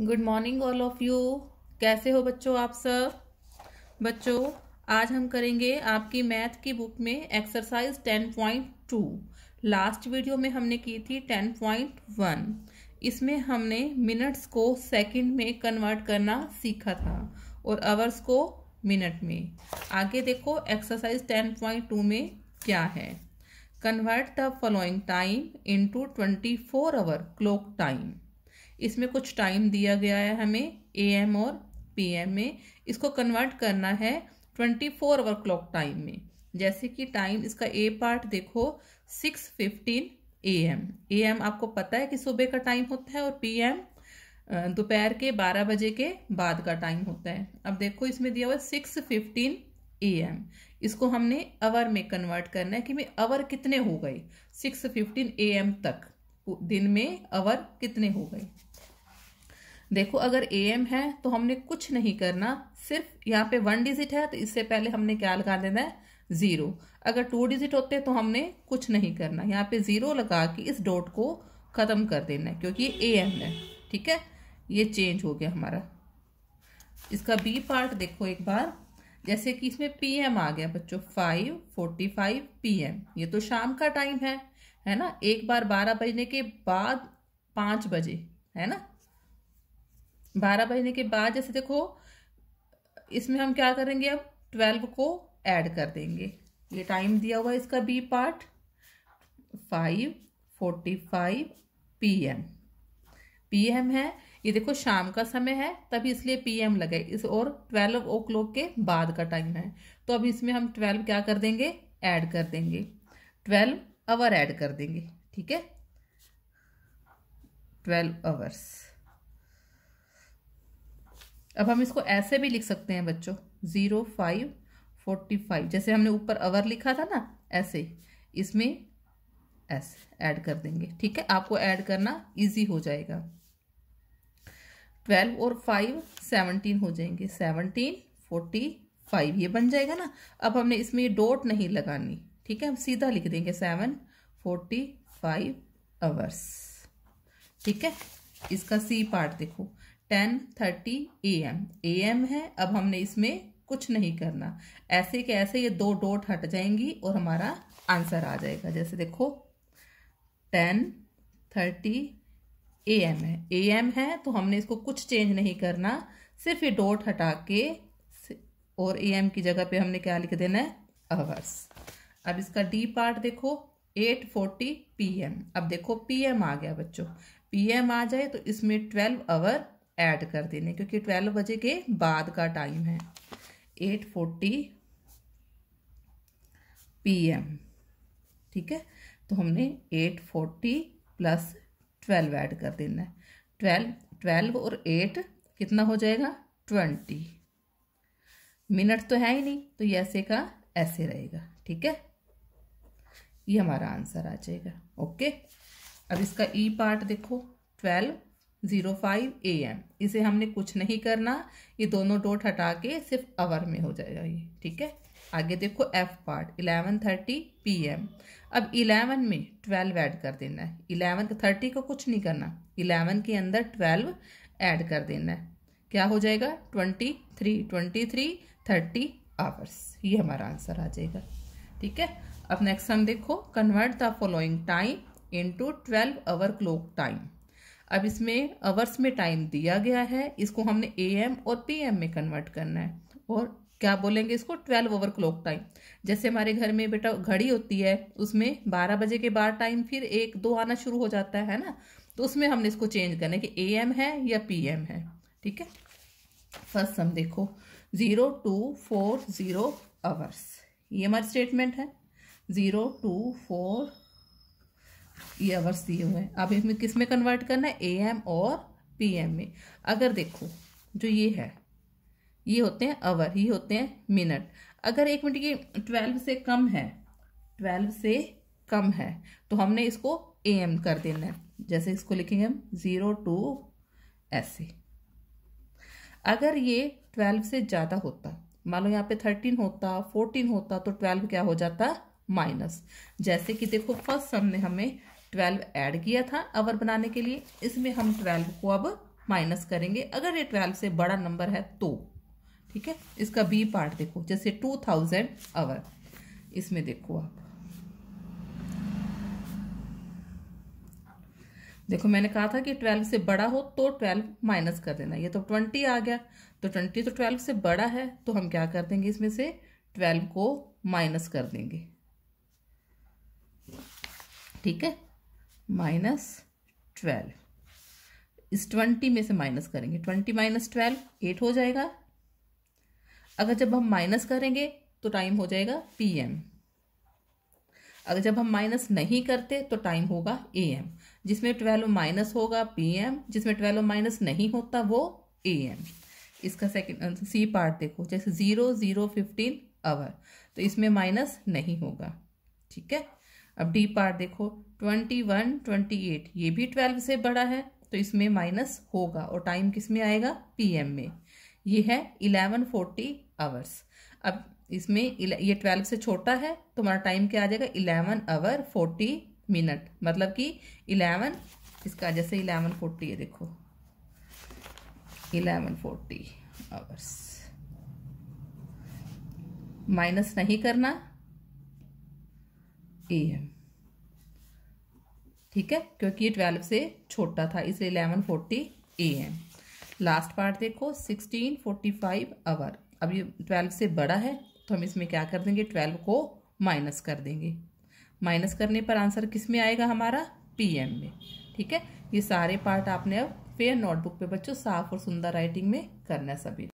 good morning all of you कैसे हो बच्चों आप सब बच्चों आज हम करेंगे आपकी मैथ की बुक में exercise ten point two last video में हमने की थी टेन पॉइंट वन इसमें हमने मिनट्स को सेकंड में कन्वर्ट करना सीखा था और आवर्स को मिनट में आगे देखो एक्सरसाइज टेन पॉइंट टू में क्या है convert the following time into twenty four hour clock time इसमें कुछ टाइम दिया गया है हमें ए एम और पी एम में इसको कन्वर्ट करना है twenty four hour clock time में जैसे कि टाइम इसका ए पार्ट देखो six fifteen A M A M आपको पता है कि सुबह का टाइम होता है और पी एम दोपहर के बारह बजे के बाद का टाइम होता है अब देखो इसमें दिया हुआ सिक्स फिफ्टीन ए एम इसको हमने आवर में कन्वर्ट करना है कि भाई आवर कितने हो गए सिक्स फिफ्टीन ए एम तक दिन में आवर कितने हो गए देखो अगर ए एम है तो हमने कुछ नहीं करना सिर्फ यहाँ पे वन डिजिट है तो इससे पहले हमने क्या लगा देना है ज़ीरो अगर टू डिजिट होते तो हमने कुछ नहीं करना यहाँ पे ज़ीरो लगा के इस डॉट को ख़त्म कर देना है क्योंकि ये ए एम है ठीक है ये चेंज हो गया हमारा इसका बी पार्ट देखो एक बार जैसे कि इसमें पी एम आ गया बच्चों five forty five P M ये तो शाम का टाइम है है ना एक बार बारह बजने के बाद पाँच बजे है ना बारह बजने के बाद जैसे देखो इसमें हम क्या करेंगे अब ट्वेल्व को ऐड कर देंगे ये टाइम दिया हुआ है इसका B part five forty five P M P M है ये देखो शाम का समय है तभी इसलिए पी एम लगे इस और ट्वेल्व ओ क्लॉक के बाद का टाइम है तो अब इसमें हम ट्वेल्व क्या कर देंगे ऐड कर देंगे ट्वेल्व आवर ऐड कर देंगे ठीक है ट्वेल्व आवर्स अब हम इसको ऐसे भी लिख सकते हैं बच्चों ज़ीरो फाइव फोर्टी फाइव जैसे हमने ऊपर अवर लिखा था ना ऐसे इसमें ऐसे ऐड कर देंगे ठीक है आपको ऐड करना इजी हो जाएगा ट्वेल्व और फाइव सेवनटीन हो जाएंगे सेवनटीन फोर्टी फाइव ये बन जाएगा ना अब हमने इसमें ये डॉट नहीं लगानी ठीक है हम सीधा लिख देंगे सेवन फोर्टी फाइव आवर्स ठीक है इसका सी पार्ट देखो ten thirty A M A M है अब हमने इसमें कुछ नहीं करना ऐसे के ऐसे ये दो डोट हट जाएंगी और हमारा आंसर आ जाएगा जैसे देखो टेन थर्टी ए एम है ए एम है तो हमने इसको कुछ चेंज नहीं करना सिर्फ ये डोट हटा के और ए एम की जगह पे हमने क्या लिख देना है अवर्स अब इसका डी पार्ट देखो एट फोर्टी पी एम अब देखो पी एम आ गया बच्चों पी एम आ जाए तो इसमें ट्वेल्व आवर ऐड कर देने क्योंकि ट्वेल्व बजे के बाद का टाइम है एट फोर्टी पी एम ठीक है तो हमने eight forty plus twelve add कर देना है ट्वेल्व ट्वेल्व और एट कितना हो जाएगा ट्वेंटी मिनट तो है ही नहीं तो ये ऐसे का ऐसे रहेगा ठीक है ये हमारा आंसर आ जाएगा ओके अब इसका ई e पार्ट देखो twelve zero five A M इसे हमने कुछ नहीं करना ये दोनों डोट हटा के सिर्फ आवर में हो जाएगा ये ठीक है आगे देखो F part eleven thirty P M अब इलेवन में ट्वेल्व ऐड कर देना है इलेवन थर्टी को कुछ नहीं करना इलेवन के अंदर ट्वेल्व ऐड कर देना है क्या हो जाएगा twenty three twenty three thirty hours ये हमारा आंसर आ जाएगा ठीक है अब नेक्स्ट हम देखो convert the following time to twelve hour clock time अब इसमें आवर्स में टाइम दिया गया है इसको हमने ए एम और पी एम में कन्वर्ट करना है और क्या बोलेंगे इसको ट्वेल्व ओवर क्लॉक टाइम जैसे हमारे घर में बेटा घड़ी होती है उसमें बारह बजे के बाद टाइम फिर एक दो आना शुरू हो जाता है ना तो उसमें हमने इसको चेंज करना है कि ए एम है या पी एम है ठीक है फर्स्ट हम देखो zero two four zero hours ये हमारी स्टेटमेंट है ज़ीरो टू फोर ये आवर्स दिए हुए हैं अब इसमें किस में कन्वर्ट करना है ए एम और पी एम में अगर देखो जो ये है ये होते हैं आवर ये होते हैं मिनट अगर एक मिनट की ट्वेल्व से कम है ट्वेल्व से कम है तो हमने इसको ए एम कर देना है जैसे इसको लिखेंगे हम ज़ीरो टू ऐसे अगर ये ट्वेल्व से ज़्यादा होता मान लो यहाँ पे थर्टीन होता फोर्टीन होता तो ट्वेल्व क्या हो जाता माइनस जैसे कि देखो फर्स्ट सम में हमें ट्वेल्व ऐड किया था अवर बनाने के लिए इसमें हम ट्वेल्व को अब माइनस करेंगे अगर ये ट्वेल्व से बड़ा नंबर है तो ठीक है इसका बी पार्ट देखो जैसे टू थाउजेंड अवर इसमें देखो आप देखो मैंने कहा था कि ट्वेल्व से बड़ा हो तो ट्वेल्व माइनस कर देना ये तो ट्वेंटी आ गया तो ट्वेंटी तो ट्वेल्व से बड़ा है तो हम क्या कर देंगे इसमें से ट्वेल्व को माइनस कर देंगे ठीक है माइनस ट्वेल्व इस ट्वेंटी में से माइनस करेंगे ट्वेंटी माइनस ट्वेल्व एट हो जाएगा अगर जब हम माइनस करेंगे तो टाइम हो जाएगा पीएम अगर जब हम माइनस नहीं करते तो टाइम होगा ए एम जिसमें ट्वेल्व माइनस होगा पी एम जिसमें ट्वेल्व माइनस नहीं होता वो ए एम इसका सेकेंड सी पार्ट देखो जैसे ज़ीरो ज़ीरो फिफ्टीन आवर तो इसमें माइनस नहीं होगा ठीक है अब डी पार्ट देखो ट्वेंटी वन ट्वेंटी एट ये भी ट्वेल्व से बड़ा है तो इसमें माइनस होगा और टाइम किस में आएगा पीएम में ये है इलेवन फोर्टी आवर्स अब इसमें ये ट्वेल्व से छोटा है तो हमारा टाइम क्या आ जाएगा इलेवन आवर फोर्टी मिनट मतलब कि इलेवन इसका जैसे इलेवन फोर्टी है देखो इलेवन फोर्टी आवर्स माइनस नहीं करना ए एम ठीक है क्योंकि ये ट्वेल्व से छोटा था इसलिए eleven forty A M last part देखो सिक्सटीन फोर्टी फाइव आवर अब ये ट्वेल्व से बड़ा है तो हम इसमें क्या कर देंगे ट्वेल्व को माइनस कर देंगे माइनस करने पर आंसर किस में आएगा हमारा पी एम में ठीक है ये सारे पार्ट आपने अब फेयर नोटबुक पे बच्चों साफ और सुंदर राइटिंग में करना है सभी